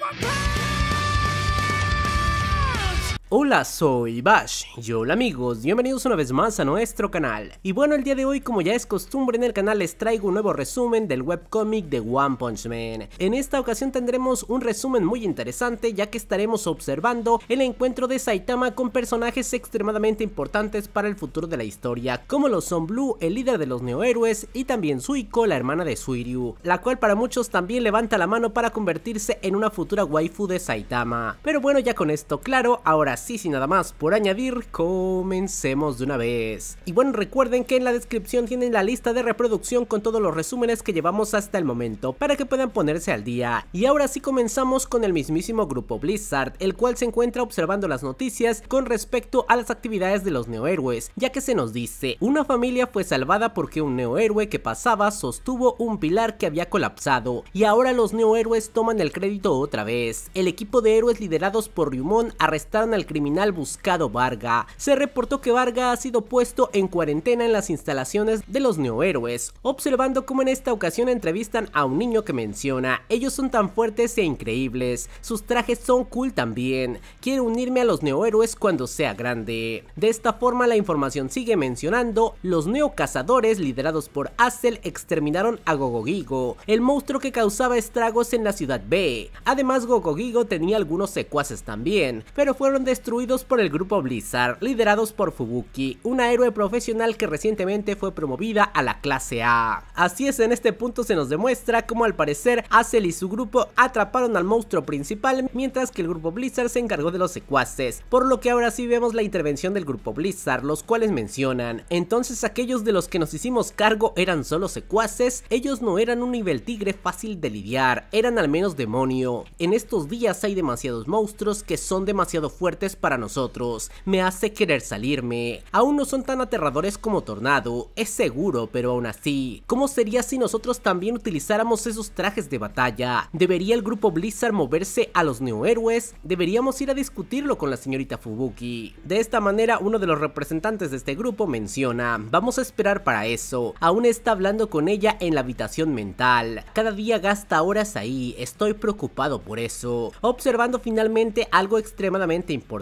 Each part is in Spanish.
my power. Hola, soy Bash y hola amigos, bienvenidos una vez más a nuestro canal. Y bueno, el día de hoy, como ya es costumbre en el canal, les traigo un nuevo resumen del webcómic de One Punch Man. En esta ocasión tendremos un resumen muy interesante, ya que estaremos observando el encuentro de Saitama con personajes extremadamente importantes para el futuro de la historia, como lo son Blue, el líder de los neohéroes, y también Suiko, la hermana de Suiryu, la cual para muchos también levanta la mano para convertirse en una futura waifu de Saitama. Pero bueno, ya con esto claro, ahora así sin nada más por añadir, comencemos de una vez. Y bueno, recuerden que en la descripción tienen la lista de reproducción con todos los resúmenes que llevamos hasta el momento para que puedan ponerse al día. Y ahora sí comenzamos con el mismísimo grupo Blizzard, el cual se encuentra observando las noticias con respecto a las actividades de los neohéroes, ya que se nos dice, una familia fue salvada porque un neohéroe que pasaba sostuvo un pilar que había colapsado, y ahora los neohéroes toman el crédito otra vez. El equipo de héroes liderados por Ryumon arrestaron al criminal buscado Varga. Se reportó que Varga ha sido puesto en cuarentena en las instalaciones de los neohéroes, observando cómo en esta ocasión entrevistan a un niño que menciona, ellos son tan fuertes e increíbles, sus trajes son cool también, quiero unirme a los neohéroes cuando sea grande. De esta forma la información sigue mencionando, los neocazadores liderados por Axel exterminaron a Gogogigo, el monstruo que causaba estragos en la ciudad B. Además Gogogigo tenía algunos secuaces también, pero fueron destruidos destruidos por el grupo Blizzard, liderados por Fubuki, una héroe profesional que recientemente fue promovida a la clase A. Así es, en este punto se nos demuestra cómo al parecer Acel y su grupo atraparon al monstruo principal, mientras que el grupo Blizzard se encargó de los secuaces, por lo que ahora sí vemos la intervención del grupo Blizzard, los cuales mencionan, entonces aquellos de los que nos hicimos cargo eran solo secuaces, ellos no eran un nivel tigre fácil de lidiar, eran al menos demonio. En estos días hay demasiados monstruos que son demasiado fuertes para nosotros, me hace querer salirme. Aún no son tan aterradores como Tornado, es seguro, pero aún así, ¿cómo sería si nosotros también utilizáramos esos trajes de batalla? ¿Debería el grupo Blizzard moverse a los neohéroes? Deberíamos ir a discutirlo con la señorita Fubuki. De esta manera, uno de los representantes de este grupo menciona, vamos a esperar para eso, aún está hablando con ella en la habitación mental, cada día gasta horas ahí, estoy preocupado por eso. Observando finalmente algo extremadamente importante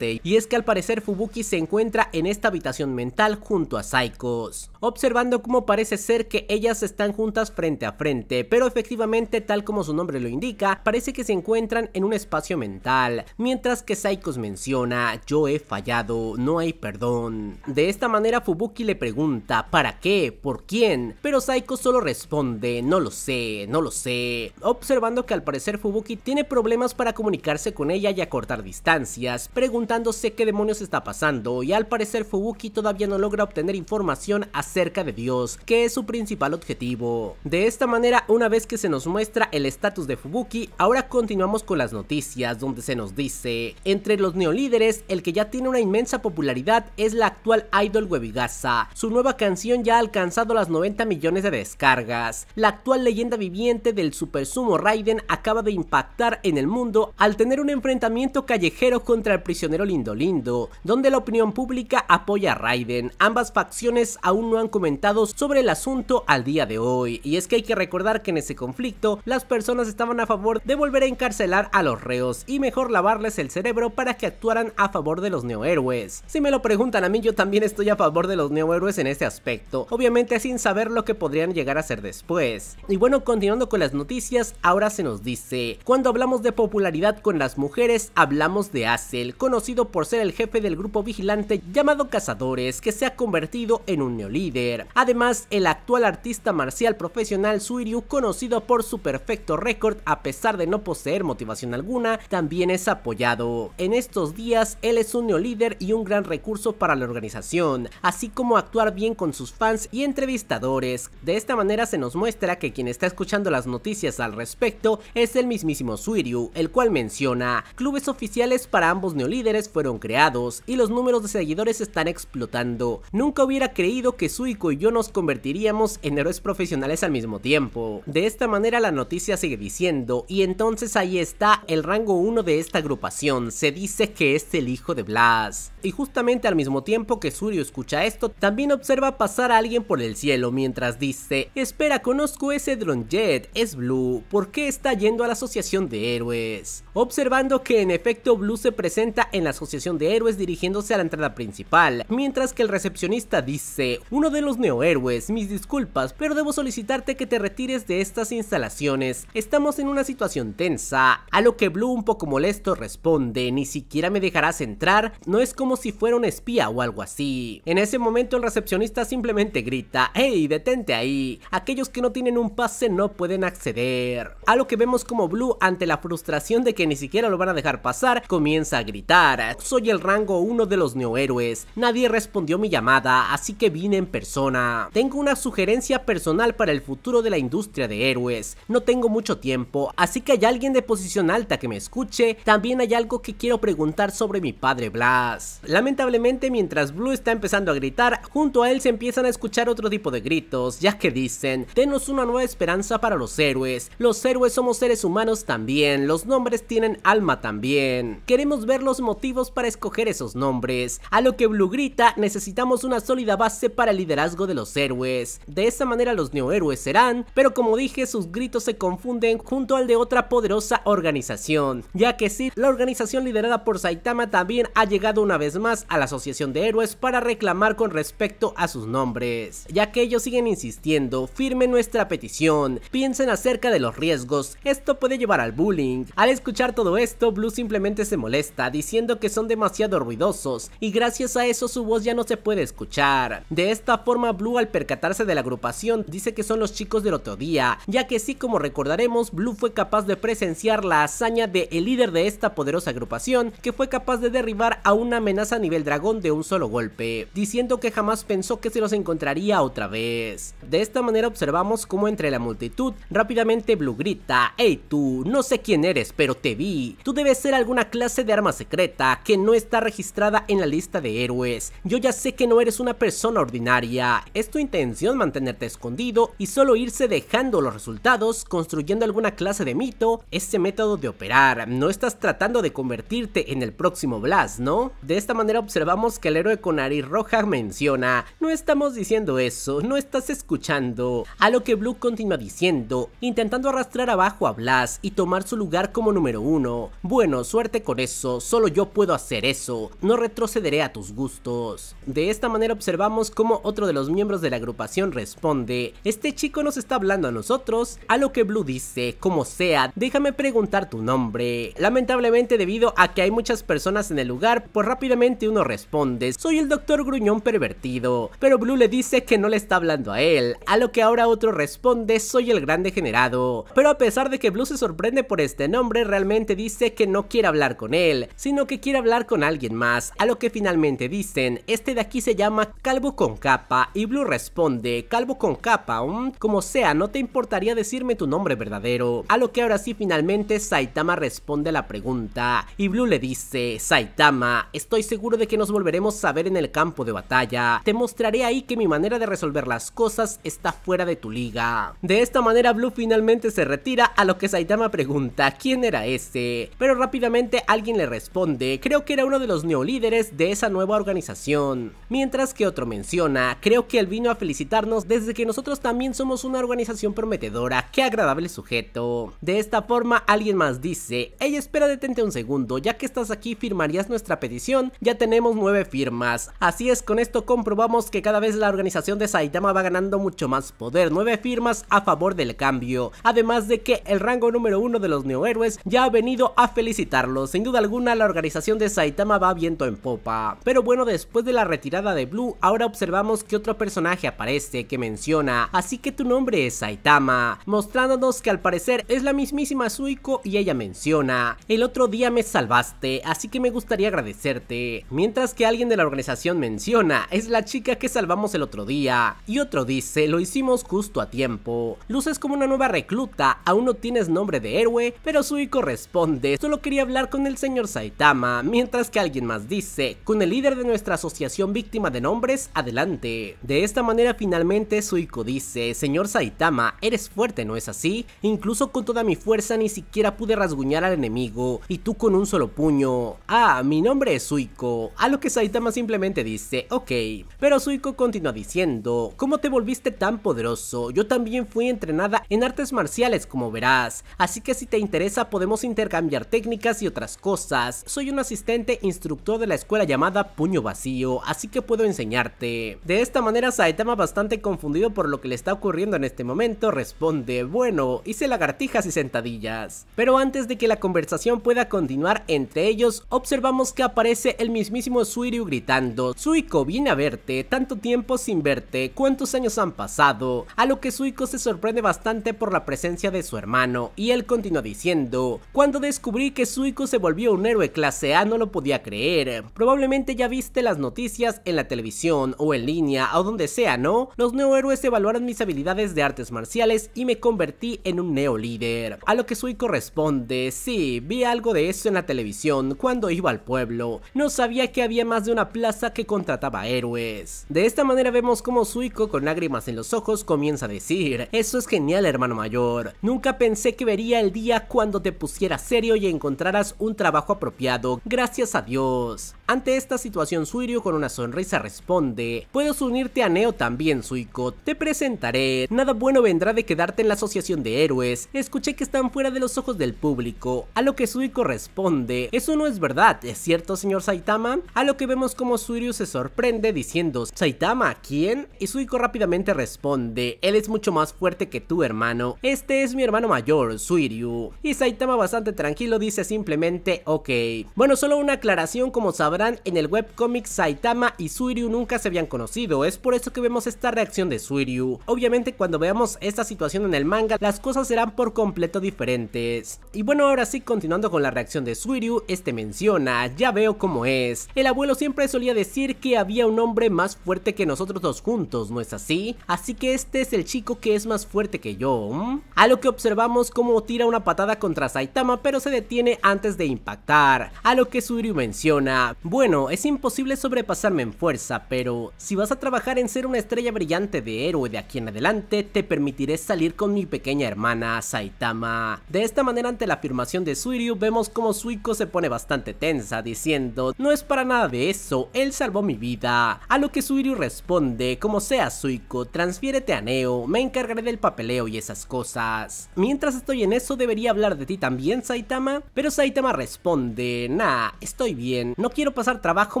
y es que al parecer Fubuki se encuentra en esta habitación mental junto a Saikos observando cómo parece ser que ellas están juntas frente a frente, pero efectivamente tal como su nombre lo indica, parece que se encuentran en un espacio mental, mientras que Saikos menciona, yo he fallado, no hay perdón. De esta manera Fubuki le pregunta, ¿para qué? ¿Por quién? Pero Saikos solo responde, no lo sé, no lo sé, observando que al parecer Fubuki tiene problemas para comunicarse con ella y acortar distancias, preguntándose qué demonios está pasando y al parecer Fubuki todavía no logra obtener información acerca cerca de Dios, que es su principal objetivo. De esta manera, una vez que se nos muestra el estatus de Fubuki, ahora continuamos con las noticias, donde se nos dice, entre los neolíderes, el que ya tiene una inmensa popularidad es la actual idol Webigasa. Su nueva canción ya ha alcanzado las 90 millones de descargas. La actual leyenda viviente del Super Sumo Raiden acaba de impactar en el mundo al tener un enfrentamiento callejero contra el prisionero Lindo Lindo, donde la opinión pública apoya a Raiden. Ambas facciones aún no han comentado sobre el asunto al día de hoy, y es que hay que recordar que en ese conflicto las personas estaban a favor de volver a encarcelar a los reos y mejor lavarles el cerebro para que actuaran a favor de los neohéroes. Si me lo preguntan a mí, yo también estoy a favor de los neohéroes en este aspecto, obviamente sin saber lo que podrían llegar a ser después. Y bueno, continuando con las noticias, ahora se nos dice, cuando hablamos de popularidad con las mujeres, hablamos de acel conocido por ser el jefe del grupo vigilante llamado Cazadores, que se ha convertido en un neolítico Además, el actual artista marcial profesional Suiryu, conocido por su perfecto récord a pesar de no poseer motivación alguna, también es apoyado. En estos días, él es un neolíder y un gran recurso para la organización, así como actuar bien con sus fans y entrevistadores. De esta manera se nos muestra que quien está escuchando las noticias al respecto es el mismísimo Suiryu, el cual menciona, clubes oficiales para ambos neolíderes fueron creados y los números de seguidores están explotando. Nunca hubiera creído que Suiko y yo nos convertiríamos en héroes profesionales al mismo tiempo. De esta manera la noticia sigue diciendo, y entonces ahí está el rango 1 de esta agrupación, se dice que es el hijo de Blas. Y justamente al mismo tiempo que Surio escucha esto, también observa pasar a alguien por el cielo mientras dice, espera conozco ese dron jet, es Blue, ¿por qué está yendo a la asociación de héroes? Observando que en efecto Blue se presenta en la asociación de héroes dirigiéndose a la entrada principal, mientras que el recepcionista dice, uno de los neohéroes, mis disculpas, pero debo solicitarte que te retires de estas instalaciones. Estamos en una situación tensa. A lo que Blue un poco molesto responde, ni siquiera me dejarás entrar, no es como si fuera un espía o algo así. En ese momento el recepcionista simplemente grita, hey, detente ahí, aquellos que no tienen un pase no pueden acceder. A lo que vemos como Blue, ante la frustración de que ni siquiera lo van a dejar pasar, comienza a gritar, soy el rango uno de los neohéroes, nadie respondió mi llamada, así que vine en persona. Tengo una sugerencia personal para el futuro de la industria de héroes. No tengo mucho tiempo, así que hay alguien de posición alta que me escuche. También hay algo que quiero preguntar sobre mi padre Blas. Lamentablemente, mientras Blue está empezando a gritar, junto a él se empiezan a escuchar otro tipo de gritos, ya que dicen, denos una nueva esperanza para los héroes. Los héroes somos seres humanos también, los nombres tienen alma también. Queremos ver los motivos para escoger esos nombres. A lo que Blue grita, necesitamos una sólida base para el liderazgo de los héroes. De esa manera los neohéroes serán, pero como dije, sus gritos se confunden junto al de otra poderosa organización, ya que sí, la organización liderada por Saitama también ha llegado una vez más a la Asociación de Héroes para reclamar con respecto a sus nombres, ya que ellos siguen insistiendo, firmen nuestra petición, piensen acerca de los riesgos, esto puede llevar al bullying. Al escuchar todo esto, Blue simplemente se molesta, diciendo que son demasiado ruidosos, y gracias a eso su voz ya no se puede escuchar. De esta forma Blue al percatarse de la agrupación dice que son los chicos del otro día, ya que sí como recordaremos Blue fue capaz de presenciar la hazaña de el líder de esta poderosa agrupación que fue capaz de derribar a una amenaza a nivel dragón de un solo golpe, diciendo que jamás pensó que se los encontraría otra vez. De esta manera observamos como entre la multitud rápidamente Blue grita, hey tú, no sé quién eres pero te vi, tú debes ser alguna clase de arma secreta que no está registrada en la lista de héroes, yo ya sé que no eres una persona ordinaria es tu intención mantenerte escondido y solo irse dejando los resultados, construyendo alguna clase de mito, Ese método de operar. No estás tratando de convertirte en el próximo Blast ¿no? De esta manera observamos que el héroe con nariz roja menciona, no estamos diciendo eso, no estás escuchando. A lo que Blue continúa diciendo, intentando arrastrar abajo a Blast... y tomar su lugar como número uno. Bueno, suerte con eso, solo yo puedo hacer eso, no retrocederé a tus gustos. De esta manera observamos cómo otro de los miembros de la agrupación responde, este chico nos está hablando a nosotros, a lo que Blue dice, como sea, déjame preguntar tu nombre. Lamentablemente debido a que hay muchas personas en el lugar, pues rápidamente uno responde, soy el doctor gruñón pervertido, pero Blue le dice que no le está hablando a él, a lo que ahora otro responde, soy el gran degenerado. Pero a pesar de que Blue se sorprende por este nombre, realmente dice que no quiere hablar con él, sino que quiere hablar con alguien más, a lo que finalmente dicen, este de aquí se llama Calvo con K y Blue responde, calvo con capa, mm, como sea, no te importaría decirme tu nombre verdadero. A lo que ahora sí finalmente Saitama responde a la pregunta y Blue le dice, Saitama, estoy seguro de que nos volveremos a ver en el campo de batalla, te mostraré ahí que mi manera de resolver las cosas está fuera de tu liga. De esta manera Blue finalmente se retira a lo que Saitama pregunta, ¿quién era ese? Pero rápidamente alguien le responde, creo que era uno de los neolíderes de esa nueva organización. Mientras que otro menciona, Creo que él vino a felicitarnos desde que nosotros también somos una organización prometedora. Qué agradable sujeto. De esta forma, alguien más dice, ella espera detente un segundo, ya que estás aquí firmarías nuestra petición, ya tenemos nueve firmas. Así es, con esto comprobamos que cada vez la organización de Saitama va ganando mucho más poder, nueve firmas a favor del cambio. Además de que el rango número uno de los neohéroes ya ha venido a felicitarlos. Sin duda alguna, la organización de Saitama va viento en popa. Pero bueno, después de la retirada de Blue, ahora observamos que otro personaje aparece que menciona, así que tu nombre es Saitama, mostrándonos que al parecer es la mismísima Suiko y ella menciona, el otro día me salvaste, así que me gustaría agradecerte, mientras que alguien de la organización menciona, es la chica que salvamos el otro día, y otro dice, lo hicimos justo a tiempo, luces como una nueva recluta, aún no tienes nombre de héroe, pero Suiko responde, solo quería hablar con el señor Saitama, mientras que alguien más dice, con el líder de nuestra asociación víctima de nombres, adelante. De esta manera finalmente Suiko dice, señor Saitama, eres fuerte, ¿no es así? Incluso con toda mi fuerza ni siquiera pude rasguñar al enemigo, y tú con un solo puño. Ah, mi nombre es Suiko, a lo que Saitama simplemente dice, ok. Pero Suiko continúa diciendo, ¿cómo te volviste tan poderoso? Yo también fui entrenada en artes marciales como verás, así que si te interesa podemos intercambiar técnicas y otras cosas. Soy un asistente instructor de la escuela llamada Puño Vacío, así que puedo enseñarte. De esta manera Saitama bastante confundido por lo que le está ocurriendo en este momento responde, bueno, hice lagartijas y sentadillas. Pero antes de que la conversación pueda continuar entre ellos, observamos que aparece el mismísimo Suiryu gritando, Suiko viene a verte, tanto tiempo sin verte, cuántos años han pasado, a lo que Suiko se sorprende bastante por la presencia de su hermano, y él continúa diciendo, cuando descubrí que Suiko se volvió un héroe clase A no lo podía creer, probablemente ya viste las noticias en la televisión o en línea o donde sea, ¿no? Los neohéroes evaluaron mis habilidades de artes marciales y me convertí en un neolíder. A lo que Suiko responde, sí, vi algo de eso en la televisión cuando iba al pueblo. No sabía que había más de una plaza que contrataba héroes. De esta manera vemos como Suiko con lágrimas en los ojos comienza a decir, eso es genial hermano mayor, nunca pensé que vería el día cuando te pusieras serio y encontraras un trabajo apropiado, gracias a Dios. Ante esta situación Suirio con una sonrisa responde, puedo unirte a Neo también, Suiko Te presentaré. Nada bueno vendrá de quedarte en la asociación de héroes. Escuché que están fuera de los ojos del público. A lo que Suiko responde. Eso no es verdad, ¿es cierto, señor Saitama? A lo que vemos como Suiryu se sorprende diciendo, Saitama, ¿quién? Y Suiko rápidamente responde, él es mucho más fuerte que tu hermano. Este es mi hermano mayor, Suiryu. Y Saitama bastante tranquilo dice simplemente, ok. Bueno, solo una aclaración, como sabrán, en el webcomic Saitama y Suiryu nunca se habían conocido es por eso que vemos esta reacción de Suiryu. Obviamente cuando veamos esta situación en el manga, las cosas serán por completo diferentes. Y bueno, ahora sí, continuando con la reacción de Suiryu, este menciona, ya veo cómo es. El abuelo siempre solía decir que había un hombre más fuerte que nosotros dos juntos, ¿no es así? Así que este es el chico que es más fuerte que yo. A lo que observamos cómo tira una patada contra Saitama, pero se detiene antes de impactar. A lo que Suiryu menciona, bueno, es imposible sobrepasarme en fuerza, pero si vas a trabajar en ser una estrella brillante de héroe de aquí en adelante, te permitiré salir con mi pequeña hermana Saitama. De esta manera ante la afirmación de Suiryu vemos como Suiko se pone bastante tensa diciendo, no es para nada de eso, él salvó mi vida. A lo que Suiryu responde, como sea Suiko, transfiérete a Neo, me encargaré del papeleo y esas cosas. Mientras estoy en eso debería hablar de ti también Saitama, pero Saitama responde, nah, estoy bien, no quiero pasar trabajo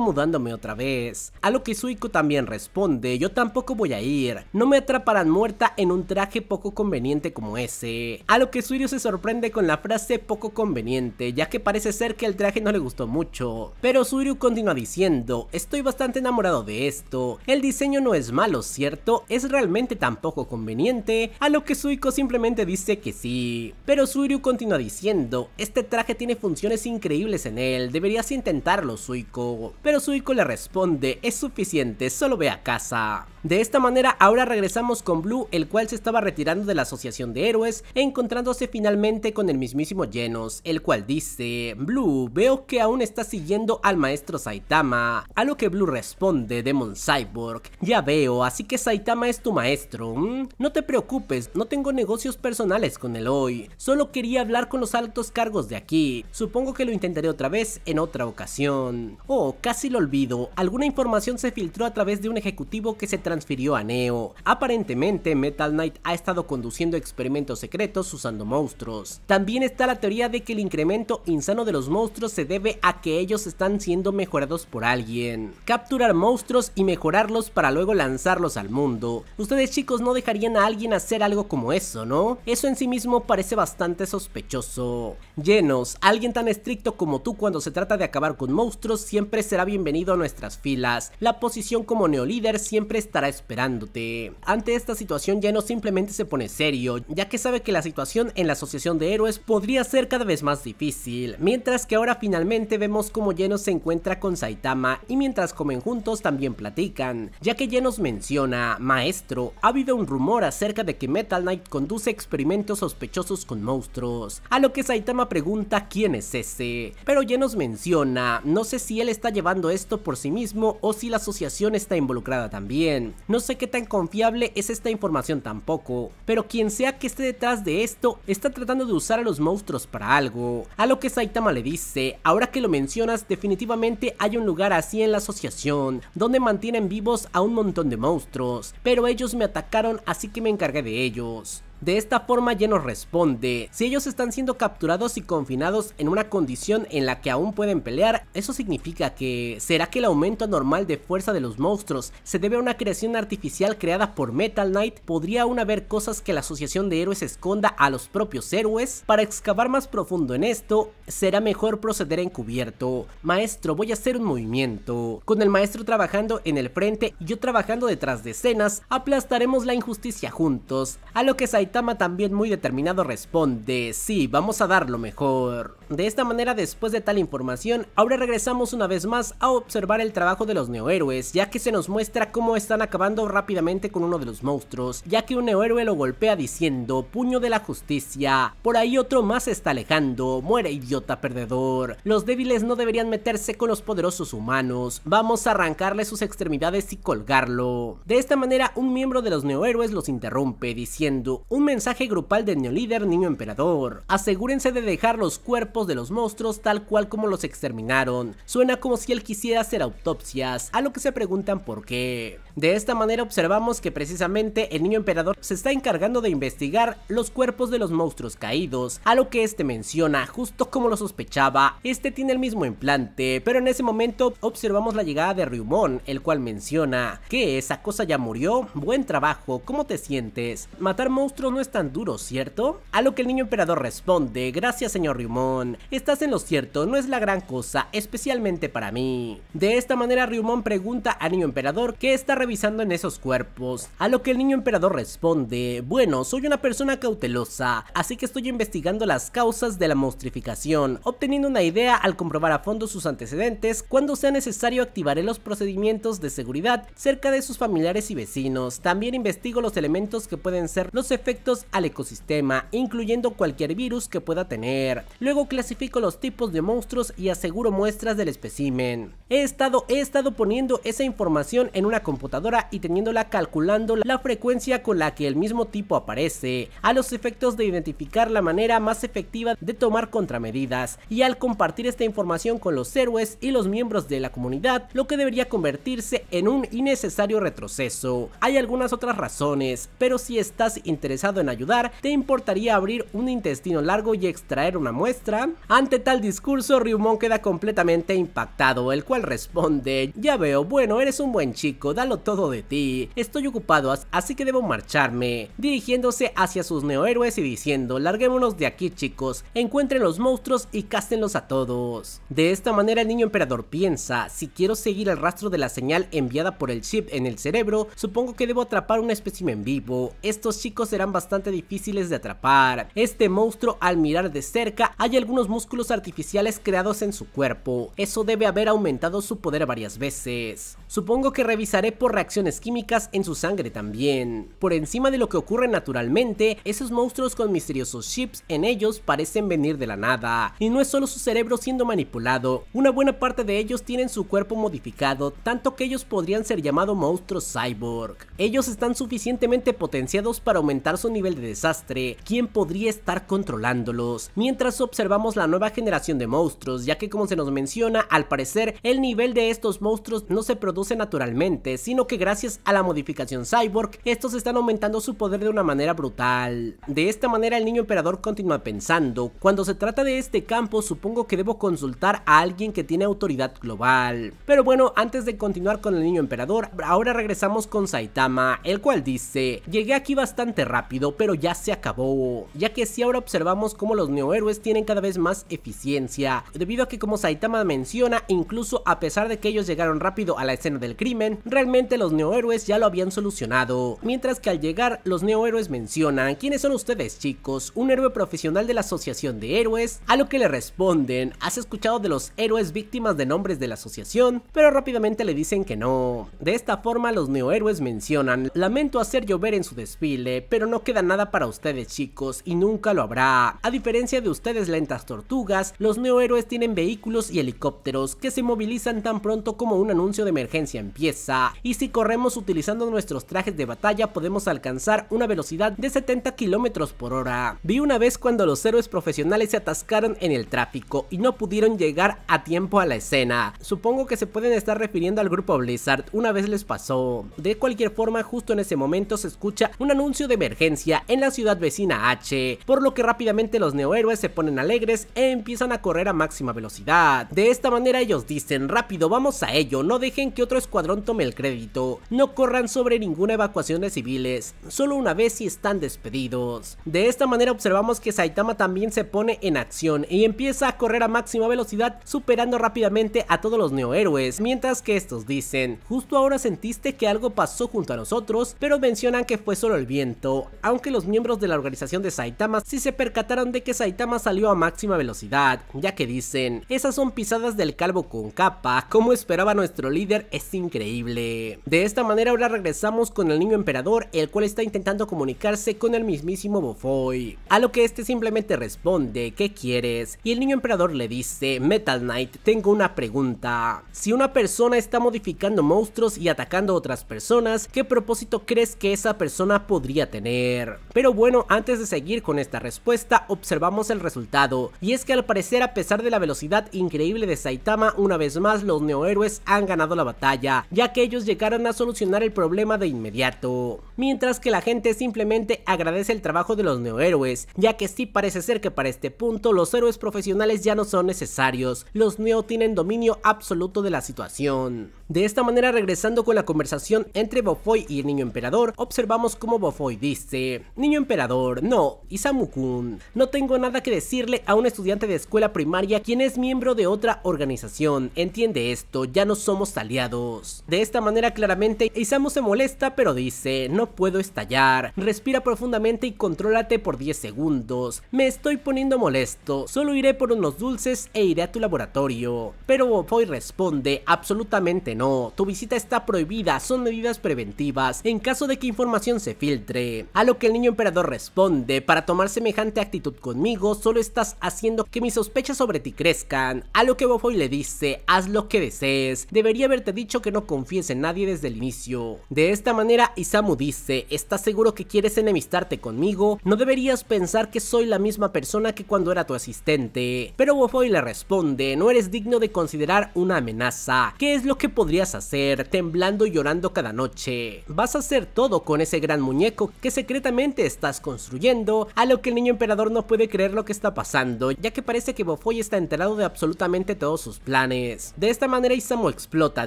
mudándome otra vez. A lo que Suiko también responde, Responde, yo tampoco voy a ir. No me atraparán muerta en un traje poco conveniente como ese. A lo que Suiryu se sorprende con la frase poco conveniente, ya que parece ser que el traje no le gustó mucho. Pero Suiryu continúa diciendo, estoy bastante enamorado de esto, el diseño no es malo, ¿cierto? Es realmente tan poco conveniente, a lo que Suiko simplemente dice que sí. Pero Suiryu continúa diciendo, este traje tiene funciones increíbles en él, deberías intentarlo Suiko. Pero Suiko le responde, es suficiente, solo ve ពេលអាកាសា De esta manera ahora regresamos con Blue, el cual se estaba retirando de la Asociación de Héroes, encontrándose finalmente con el mismísimo Genos, el cual dice, Blue, veo que aún estás siguiendo al maestro Saitama, a lo que Blue responde, Demon Cyborg, ya veo, así que Saitama es tu maestro, no te preocupes, no tengo negocios personales con él hoy, solo quería hablar con los altos cargos de aquí, supongo que lo intentaré otra vez en otra ocasión. Oh, casi lo olvido, alguna información se filtró a través de un ejecutivo que se trasladó transfirió a Neo. Aparentemente, Metal Knight ha estado conduciendo experimentos secretos usando monstruos. También está la teoría de que el incremento insano de los monstruos se debe a que ellos están siendo mejorados por alguien. Capturar monstruos y mejorarlos para luego lanzarlos al mundo. Ustedes chicos no dejarían a alguien hacer algo como eso, ¿no? Eso en sí mismo parece bastante sospechoso. Llenos, alguien tan estricto como tú cuando se trata de acabar con monstruos siempre será bienvenido a nuestras filas. La posición como neolíder siempre estará esperándote. Ante esta situación Genos simplemente se pone serio, ya que sabe que la situación en la Asociación de Héroes podría ser cada vez más difícil, mientras que ahora finalmente vemos cómo Geno se encuentra con Saitama y mientras comen juntos también platican, ya que Genos menciona, maestro, ha habido un rumor acerca de que Metal Knight conduce experimentos sospechosos con monstruos, a lo que Saitama pregunta quién es ese, pero Genos menciona, no sé si él está llevando esto por sí mismo o si la asociación está involucrada también, no sé qué tan confiable es esta información tampoco, pero quien sea que esté detrás de esto está tratando de usar a los monstruos para algo. A lo que Saitama le dice, ahora que lo mencionas definitivamente hay un lugar así en la asociación, donde mantienen vivos a un montón de monstruos, pero ellos me atacaron así que me encargué de ellos. De esta forma ya nos responde, si ellos están siendo capturados y confinados en una condición en la que aún pueden pelear, eso significa que será que el aumento normal de fuerza de los monstruos se debe a una creación artificial creada por Metal Knight, podría aún haber cosas que la asociación de héroes esconda a los propios héroes, para excavar más profundo en esto, será mejor proceder encubierto. Maestro, voy a hacer un movimiento. Con el maestro trabajando en el frente y yo trabajando detrás de escenas, aplastaremos la injusticia juntos, a lo que Tama también muy determinado responde, sí, vamos a dar lo mejor. De esta manera, después de tal información, ahora regresamos una vez más a observar el trabajo de los neohéroes, ya que se nos muestra cómo están acabando rápidamente con uno de los monstruos, ya que un neohéroe lo golpea diciendo, puño de la justicia, por ahí otro más se está alejando, muere idiota perdedor, los débiles no deberían meterse con los poderosos humanos, vamos a arrancarle sus extremidades y colgarlo. De esta manera, un miembro de los neohéroes los interrumpe, diciendo, un mensaje grupal del neolíder niño emperador, asegúrense de dejar los cuerpos de los monstruos tal cual como los exterminaron. Suena como si él quisiera hacer autopsias, a lo que se preguntan por qué. De esta manera observamos que precisamente el niño emperador se está encargando de investigar los cuerpos de los monstruos caídos, a lo que este menciona, justo como lo sospechaba, este tiene el mismo implante, pero en ese momento observamos la llegada de Ryumon, el cual menciona, que esa cosa ya murió, buen trabajo, ¿cómo te sientes? Matar monstruos no es tan duro, ¿cierto? A lo que el niño emperador responde, gracias señor Ryumon, Estás en lo cierto, no es la gran cosa, especialmente para mí. De esta manera Ryumon pregunta al Niño Emperador qué está revisando en esos cuerpos, a lo que el Niño Emperador responde, bueno, soy una persona cautelosa, así que estoy investigando las causas de la monstrificación, obteniendo una idea al comprobar a fondo sus antecedentes, cuando sea necesario activaré los procedimientos de seguridad cerca de sus familiares y vecinos, también investigo los elementos que pueden ser los efectos al ecosistema, incluyendo cualquier virus que pueda tener. Luego clasifico los tipos de monstruos y aseguro muestras del especimen. He estado, he estado poniendo esa información en una computadora y teniéndola calculando la frecuencia con la que el mismo tipo aparece, a los efectos de identificar la manera más efectiva de tomar contramedidas, y al compartir esta información con los héroes y los miembros de la comunidad, lo que debería convertirse en un innecesario retroceso. Hay algunas otras razones, pero si estás interesado en ayudar, te importaría abrir un intestino largo y extraer una muestra, ante tal discurso, Ryumon queda completamente impactado, el cual responde, ya veo, bueno, eres un buen chico, dalo todo de ti, estoy ocupado, así que debo marcharme, dirigiéndose hacia sus neohéroes y diciendo, larguémonos de aquí chicos, encuentren los monstruos y cástenlos a todos. De esta manera el niño emperador piensa, si quiero seguir el rastro de la señal enviada por el chip en el cerebro, supongo que debo atrapar un espécimen vivo, estos chicos serán bastante difíciles de atrapar, este monstruo al mirar de cerca hay algún músculos artificiales creados en su cuerpo, eso debe haber aumentado su poder varias veces. Supongo que revisaré por reacciones químicas en su sangre también. Por encima de lo que ocurre naturalmente, esos monstruos con misteriosos chips en ellos parecen venir de la nada, y no es solo su cerebro siendo manipulado, una buena parte de ellos tienen su cuerpo modificado, tanto que ellos podrían ser llamados monstruos cyborg. Ellos están suficientemente potenciados para aumentar su nivel de desastre, ¿quién podría estar controlándolos? Mientras observamos la nueva generación de monstruos, ya que como se nos menciona, al parecer el nivel de estos monstruos no se produce naturalmente, sino que gracias a la modificación cyborg, estos están aumentando su poder de una manera brutal. De esta manera el niño emperador continúa pensando, cuando se trata de este campo supongo que debo consultar a alguien que tiene autoridad global. Pero bueno, antes de continuar con el niño emperador, ahora regresamos con Saitama, el cual dice, llegué aquí bastante rápido, pero ya se acabó, ya que si ahora observamos cómo los neohéroes tienen cada vez más eficiencia, debido a que como Saitama menciona, incluso a pesar de que ellos llegaron rápido a la escena del crimen, realmente los neohéroes ya lo habían solucionado, mientras que al llegar los neohéroes mencionan, ¿quiénes son ustedes chicos? Un héroe profesional de la asociación de héroes, a lo que le responden, ¿has escuchado de los héroes víctimas de nombres de la asociación? Pero rápidamente le dicen que no. De esta forma los neohéroes mencionan, lamento hacer llover en su desfile, pero no queda nada para ustedes chicos y nunca lo habrá, a diferencia de ustedes lentas tortugas, los neohéroes tienen vehículos y helicópteros que se movilizan tan pronto como un anuncio de emergencia empieza, y si corremos utilizando nuestros trajes de batalla podemos alcanzar una velocidad de 70 kilómetros por hora. Vi una vez cuando los héroes profesionales se atascaron en el tráfico y no pudieron llegar a tiempo a la escena. Supongo que se pueden estar refiriendo al grupo Blizzard, una vez les pasó. De cualquier forma, justo en ese momento se escucha un anuncio de emergencia en la ciudad vecina H, por lo que rápidamente los neohéroes se ponen alegres y empiezan a correr a máxima velocidad. De esta manera ellos dicen, rápido, vamos a ello, no dejen que otro escuadrón tome el crédito, no corran sobre ninguna evacuación de civiles, solo una vez si están despedidos. De esta manera observamos que Saitama también se pone en acción y empieza a correr a máxima velocidad superando rápidamente a todos los neohéroes, mientras que estos dicen, justo ahora sentiste que algo pasó junto a nosotros, pero mencionan que fue solo el viento, aunque los miembros de la organización de Saitama sí se percataron de que Saitama salió a máxima velocidad, ya que dicen, esas son pisadas del calvo con capa, como esperaba nuestro líder es increíble. De esta manera ahora regresamos con el niño emperador, el cual está intentando comunicarse con el mismísimo Bofoy, a lo que este simplemente responde, ¿qué quieres? Y el niño emperador le dice, Metal Knight, tengo una pregunta. Si una persona está modificando monstruos y atacando a otras personas, ¿qué propósito crees que esa persona podría tener? Pero bueno, antes de seguir con esta respuesta, observamos el resultado y es que al parecer a pesar de la velocidad increíble de Saitama, una vez más los neohéroes han ganado la batalla, ya que ellos llegaron a solucionar el problema de inmediato mientras que la gente simplemente agradece el trabajo de los neohéroes, ya que sí parece ser que para este punto los héroes profesionales ya no son necesarios, los neo tienen dominio absoluto de la situación. De esta manera regresando con la conversación entre Bofoy y el niño emperador, observamos cómo Bofoy dice, Niño emperador, no, Isamu-kun, no tengo nada que decirle a un estudiante de escuela primaria quien es miembro de otra organización, entiende esto, ya no somos aliados. De esta manera claramente Isamu se molesta pero dice, no puedo estallar. Respira profundamente y contrólate por 10 segundos. Me estoy poniendo molesto, solo iré por unos dulces e iré a tu laboratorio. Pero Bofoy responde, absolutamente no, tu visita está prohibida, son medidas preventivas en caso de que información se filtre. A lo que el niño emperador responde, para tomar semejante actitud conmigo solo estás haciendo que mis sospechas sobre ti crezcan. A lo que Bofoy le dice, haz lo que desees, debería haberte dicho que no confíes en nadie desde el inicio. De esta manera Isamu dice, dice, ¿estás seguro que quieres enemistarte conmigo? No deberías pensar que soy la misma persona que cuando era tu asistente. Pero Bofoy le responde, no eres digno de considerar una amenaza. ¿Qué es lo que podrías hacer temblando y llorando cada noche? Vas a hacer todo con ese gran muñeco que secretamente estás construyendo, a lo que el niño emperador no puede creer lo que está pasando, ya que parece que Bofoy está enterado de absolutamente todos sus planes. De esta manera Isamu explota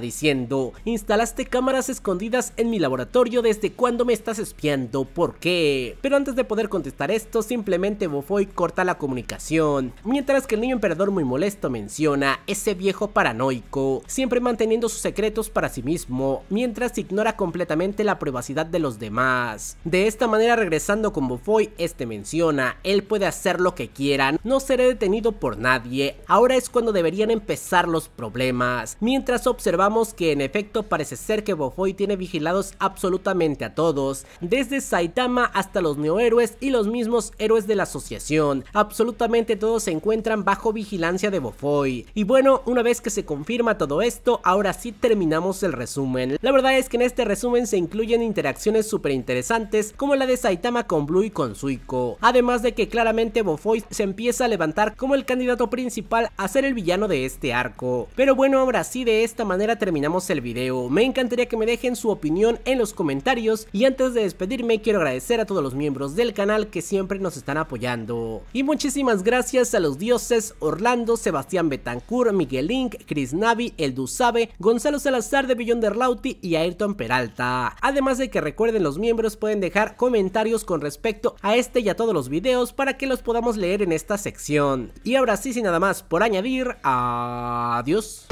diciendo, instalaste cámaras escondidas en mi laboratorio desde cuando me estás espiando, ¿por qué? Pero antes de poder contestar esto, simplemente Bofoy corta la comunicación, mientras que el niño emperador muy molesto menciona ese viejo paranoico, siempre manteniendo sus secretos para sí mismo, mientras ignora completamente la privacidad de los demás. De esta manera regresando con Bofoy, este menciona, él puede hacer lo que quieran no seré detenido por nadie, ahora es cuando deberían empezar los problemas, mientras observamos que en efecto parece ser que Bofoy tiene vigilados absolutamente a todos todos, desde Saitama hasta los neohéroes y los mismos héroes de la asociación. Absolutamente todos se encuentran bajo vigilancia de Bofoy. Y bueno, una vez que se confirma todo esto, ahora sí terminamos el resumen. La verdad es que en este resumen se incluyen interacciones súper interesantes como la de Saitama con Blue y con Suiko. Además de que claramente Bofoy se empieza a levantar como el candidato principal a ser el villano de este arco. Pero bueno, ahora sí de esta manera terminamos el video. Me encantaría que me dejen su opinión en los comentarios y antes de despedirme quiero agradecer a todos los miembros del canal que siempre nos están apoyando. Y muchísimas gracias a los dioses Orlando, Sebastián Betancourt, Miguel Link, Chris Navi, El sabe Gonzalo Salazar de Billón de y Ayrton Peralta. Además de que recuerden los miembros pueden dejar comentarios con respecto a este y a todos los videos para que los podamos leer en esta sección. Y ahora sí sin nada más por añadir, adiós.